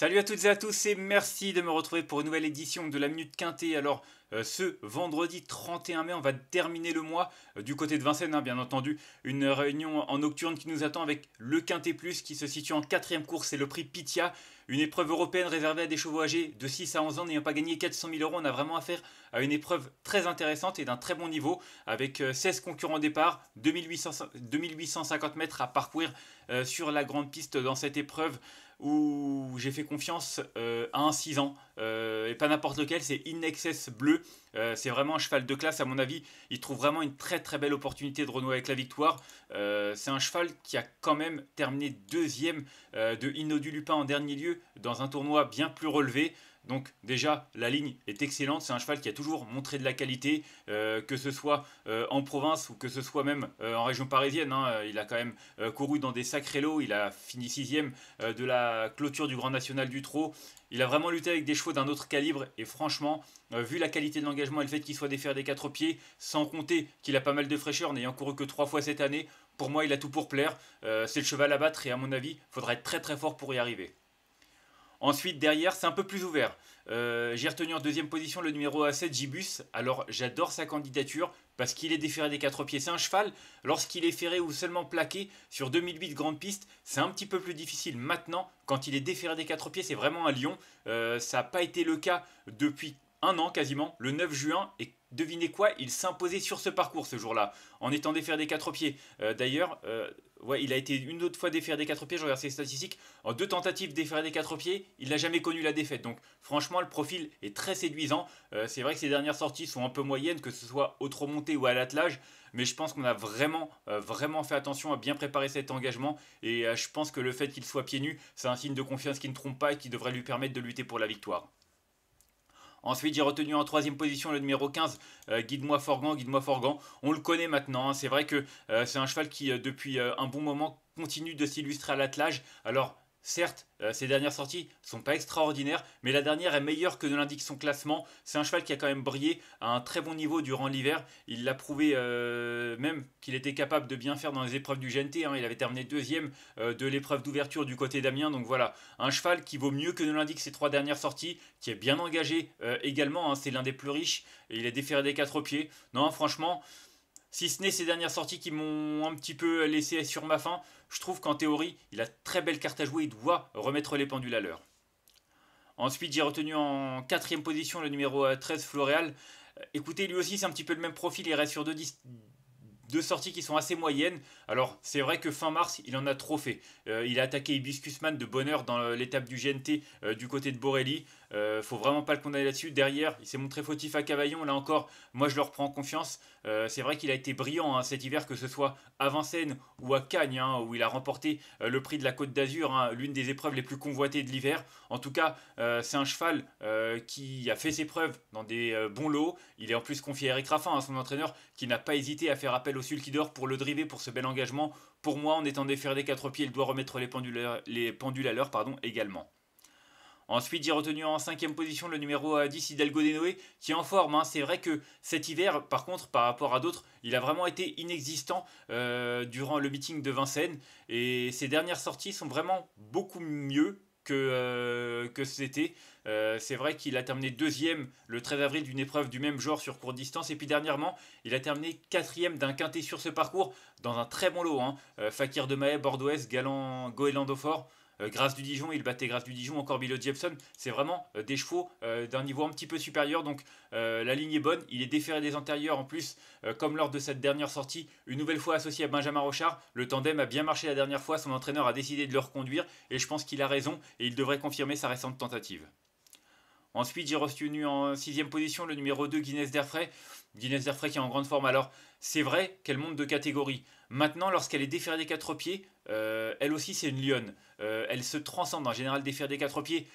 Salut à toutes et à tous et merci de me retrouver pour une nouvelle édition de la Minute Quintée. Alors euh, ce vendredi 31 mai, on va terminer le mois euh, du côté de Vincennes, hein, bien entendu. Une réunion en nocturne qui nous attend avec le Quintet Plus qui se situe en quatrième course, et le prix Pitia. Une épreuve européenne réservée à des chevaux âgés de 6 à 11 ans n'ayant pas gagné 400 000 euros. On a vraiment affaire à une épreuve très intéressante et d'un très bon niveau avec 16 euh, concurrents départ, 2800, 2850 mètres à parcourir sur la grande piste dans cette épreuve où j'ai fait confiance euh, à un 6 ans, euh, et pas n'importe lequel, c'est Inexcess Bleu. Euh, c'est vraiment un cheval de classe, à mon avis. Il trouve vraiment une très très belle opportunité de renouer avec la victoire. c'est un cheval qui a quand même terminé deuxième de Inno du Lupin en dernier lieu dans un tournoi bien plus relevé. Donc déjà, la ligne est excellente, c'est un cheval qui a toujours montré de la qualité, euh, que ce soit euh, en province ou que ce soit même euh, en région parisienne. Hein. il a quand même couru dans des sacrés lots, il a fini sixième de la clôture du Grand National du Trot. Il a vraiment lutté avec des chevaux d'un autre calibre et franchement, vu la qualité de l'engagement et le fait qu'il soit défaire des quatre pieds, sans compter qu'il a pas mal de fraîcheur, n'ayant couru que trois fois cette année, pour moi il a tout pour plaire. c'est le cheval à battre et à mon avis, il faudra être très très fort pour y arriver. Ensuite, derrière, c'est un peu plus ouvert. Euh, j'ai retenu en deuxième position le numéro A7 Jibus. Alors, j'adore sa candidature parce qu'il est déféré des quatre pieds. C'est un cheval. Lorsqu'il est ferré ou seulement plaqué sur 2008 grande piste, c'est un petit peu plus difficile. Maintenant, quand il est déféré des quatre pieds, c'est vraiment un lion. Euh, ça n'a pas été le cas depuis un an quasiment, le 9 juin. Et devinez quoi, il s'imposait sur ce parcours ce jour-là, en étant défaire des quatre pieds. Euh, d'ailleurs, euh, il a été une autre fois défaire des quatre pieds, je regarde ses statistiques. En deux tentatives défaire des quatre pieds, il n'a jamais connu la défaite. Donc franchement, le profil est très séduisant. Euh, c'est vrai que ses dernières sorties sont un peu moyennes, que ce soit au trop monté ou à l'attelage. Mais je pense qu'on a vraiment, vraiment fait attention à bien préparer cet engagement. Et je pense que le fait qu'il soit pieds nus, c'est un signe de confiance qui ne trompe pas et qui devrait lui permettre de lutter pour la victoire. Ensuite, j'ai retenu en troisième position le numéro 15, euh, Guide-moi Forgan, Guide-moi Forgan. On le connaît maintenant, hein. c'est vrai que euh, c'est un cheval qui, euh, depuis un bon moment, continue de s'illustrer à l'attelage. Alors, Certes, euh, ces ses dernières sorties sont pas extraordinaires, mais la dernière est meilleure que ne l'indique son classement. C'est un cheval qui a quand même brillé à un très bon niveau durant l'hiver. Il l'a prouvé euh, même qu'il était capable de bien faire dans les épreuves du GNT. Hein. Il avait terminé deuxième euh, de l'épreuve d'ouverture du côté d'Amiens. Donc voilà, un cheval qui vaut mieux que ne l'indiquent ses trois dernières sorties, qui est bien engagé également. Hein. C'est l'un des plus riches. et Il est déféré des quatre pieds. Non, franchement si ce n'est ces dernières sorties qui m'ont un petit peu laissé sur ma faim, je trouve qu'en théorie, il a très belle carte à jouer, il doit remettre les pendules à l'heure. Ensuite, j'ai retenu en quatrième position le numéro 13, Floréal. Euh, écoutez, lui aussi, c'est un petit peu le même profil, il reste sur deux, sorties qui sont assez moyennes. Alors, c'est vrai que fin mars, il en a trop fait. Euh, il a attaqué Hibiscusman de bonheur dans euh, l'étape du GNT du côté de Borelli ne euh, faut vraiment pas le condamner là-dessus. Derrière, il s'est montré fautif à Cavaillon. Là encore, moi je leur prends confiance. Euh, c'est vrai qu'il a été brillant hein, cet hiver, que ce soit à Vincennes ou à Cagnes, hein, où il a remporté euh, le prix de la Côte d'Azur, hein, l'une des épreuves les plus convoitées de l'hiver. En tout cas, c'est un cheval qui a fait ses preuves dans des bons lots. Il est en plus confié à Eric Raffin, son entraîneur, qui n'a pas hésité à faire appel au Sulkidor pour le driver pour ce bel engagement. Pour moi, en étant déféré des quatre pieds, il doit remettre les pendules à l'heure également. Ensuite, j'ai retenu en cinquième position le numéro 10 euh, Hidalgo Denoé, qui est en forme. Hein. C'est vrai que cet hiver, par contre, par rapport à d'autres, il a vraiment été inexistant euh, durant le meeting de Vincennes. Et ses dernières sorties sont vraiment beaucoup mieux que, euh, que c'était. c'est vrai qu'il a terminé deuxième le 13 avril d'une épreuve du même genre sur courte distance. Et puis dernièrement, il a terminé quatrième d'un quintet sur ce parcours dans un très bon lot. Hein. Fakir de Mahé, Bordeaux, Galant, Goéland euh, Grâce du Dijon, il battait Grâce du Dijon, encore billot Jepson. C'est vraiment euh, des chevaux euh, d'un niveau un petit peu supérieur. Donc la ligne est bonne. Il est déféré des antérieurs en plus, comme lors de cette dernière sortie. Une nouvelle fois associé à Benjamin Rochard, le tandem a bien marché la dernière fois. Son entraîneur a décidé de le reconduire et je pense qu'il a raison et il devrait confirmer sa récente tentative. Ensuite, j'ai reçu en sixième position le numéro 2, Guinness Derfray. Guinness Derfray qui est en grande forme. Alors, c'est vrai qu'elle monte de catégorie. Maintenant, lorsqu'elle est déférée des quatre pieds, euh, elle aussi, c'est une lionne. Euh, elle se transcende. En général, déférée des quatre pieds,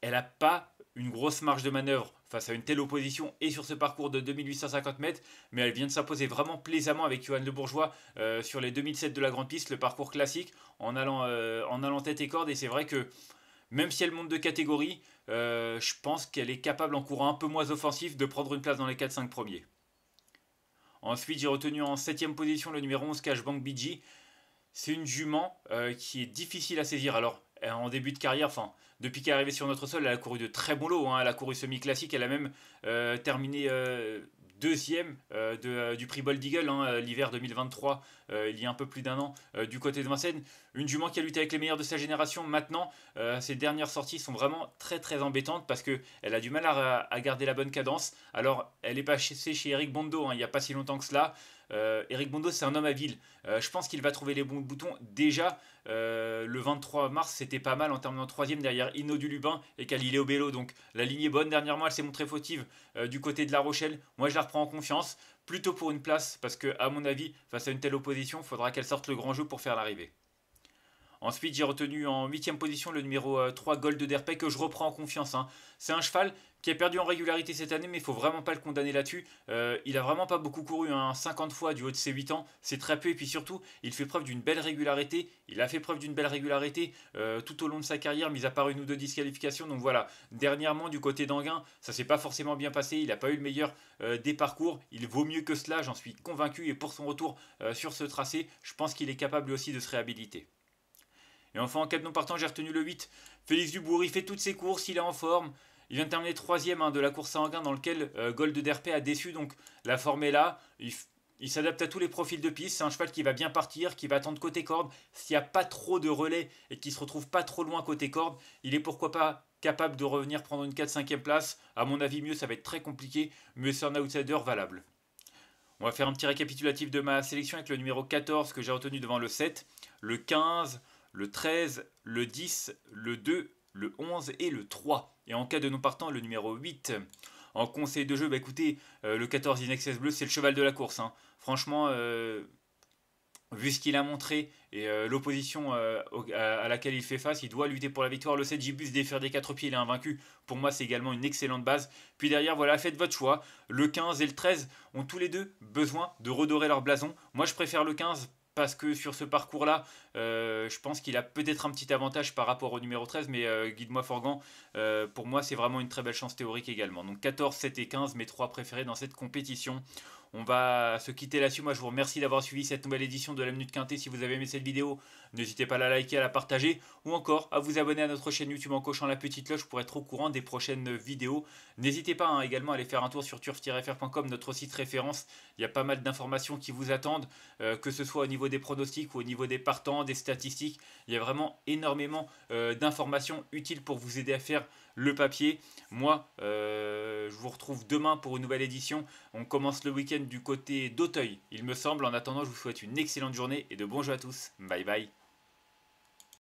elle n'a pas une grosse marge de manœuvre face à une telle opposition et sur ce parcours de 2850 mètres, mais elle vient de s'imposer vraiment plaisamment avec Johan Le Bourgeois euh, sur les 2007 de la grande piste, le parcours classique, en allant, en allant tête et corde, et c'est vrai que même si elle monte de catégorie, euh, je pense qu'elle est capable en courant un peu moins offensif de prendre une place dans les 4-5 premiers. Ensuite, j'ai retenu en 7 position le numéro 11 Bank BG. C'est une jument euh, qui est difficile à saisir. Alors, euh, en début de carrière, enfin, depuis qu'elle est arrivée sur notre sol, elle a couru de très bons lots. Hein. Elle a couru semi-classique, elle a même terminé deuxième euh, euh, du prix Bold Eagle hein, euh, l'hiver 2023, il y a un peu plus d'un an, du côté de Vincennes. Une jument qui a lutté avec les meilleurs de sa génération. Maintenant, ses dernières sorties sont vraiment très très embêtantes parce qu'elle a du mal à, garder la bonne cadence. Alors, elle est passée chez Eric Bondo hein, il n'y a pas si longtemps que cela. Euh, Eric Bondo, c'est un homme à ville. Euh, je pense qu'il va trouver les bons boutons. Déjà, euh, le 23 mars, c'était pas mal en terminant troisième derrière Inno du Lubin et Galileo Bello. Donc la ligne est bonne. Dernièrement, elle s'est montrée fautive du côté de La Rochelle. Moi, je la reprends en confiance, plutôt pour une place, parce que, à mon avis, face à une telle opposition, il faudra qu'elle sorte le grand jeu pour faire l'arrivée. Ensuite, j'ai retenu en 8 position le numéro 3 euh, Gold de Derpe que je reprends en confiance. Hein. C'est un cheval qui a perdu en régularité cette année, mais il faut vraiment pas le condamner là-dessus. Euh, il a vraiment pas beaucoup couru, hein, 50 fois du haut de ses 8 ans, c'est très peu. Et puis surtout, il fait preuve d'une belle régularité. Il a fait preuve d'une belle régularité euh, tout au long de sa carrière, mis à part une ou deux disqualifications. Donc voilà, dernièrement, du côté d'Anguin, ça s'est pas forcément bien passé. Il n'a pas eu le meilleur des parcours. Il vaut mieux que cela, j'en suis convaincu. Et pour son retour sur ce tracé, je pense qu'il est capable aussi de se réhabiliter. Et enfin, en 4 non partant, j'ai retenu le 8. Félix Dubourg, il fait toutes ses courses, il est en forme. Il vient de terminer troisième hein, de la course à Anguin dans lequel euh, Gold Derpé a déçu. Donc la forme est là. Il, s'adapte à tous les profils de piste. C'est un cheval qui va bien partir, qui va attendre côté corde. S'il n'y a pas trop de relais et qui se retrouve pas trop loin côté corde, il est pourquoi pas capable de revenir prendre une 4-5e place. À mon avis, mieux, ça va être très compliqué, mais c'est un outsider valable. On va faire un petit récapitulatif de ma sélection avec le numéro 14 que j'ai retenu devant le 7, le 15, le 13, le 10, le 2, le 11 et le 3. Et en cas de non partant, le numéro 8. En conseil de jeu, bah, écoutez, euh, le 14 Inexcess Bleu, c'est le cheval de la course. Hein. Franchement, euh, vu ce qu'il a montré et euh, l'opposition à laquelle il fait face, il doit lutter pour la victoire. Le 7 Jibus défaire des 4 pieds, il est invaincu. Pour moi, c'est également une excellente base. Puis derrière, voilà, faites votre choix. Le 15 et le 13 ont tous les deux besoin de redorer leur blason. Moi, je préfère le 15 parce que sur ce parcours-là, euh, je pense qu'il a peut-être un petit avantage par rapport au numéro 13, mais euh, Guide-moi Forgan, euh, pour moi, c'est vraiment une très belle chance théorique également. Donc 14, 7 et 15, mes trois préférés dans cette compétition. On va se quitter là-dessus. Moi, je vous remercie d'avoir suivi cette nouvelle édition de la Minute Quintée. Si vous avez aimé cette vidéo, n'hésitez pas à la liker, à la partager ou encore à vous abonner à notre chaîne YouTube en cochant la petite cloche pour être au courant des prochaines vidéos. N'hésitez pas hein, également à aller faire un tour sur turf-fr.com, notre site référence. Il y a pas mal d'informations qui vous attendent, euh, que ce soit au niveau des pronostics ou au niveau des partants, des statistiques. Il y a vraiment énormément euh, d'informations utiles pour vous aider à faire le papier. Moi, euh, je vous retrouve demain pour une nouvelle édition. On commence le week-end du côté d'Auteuil, il me semble. En attendant, je vous souhaite une excellente journée et de bons jeux à tous. Bye bye.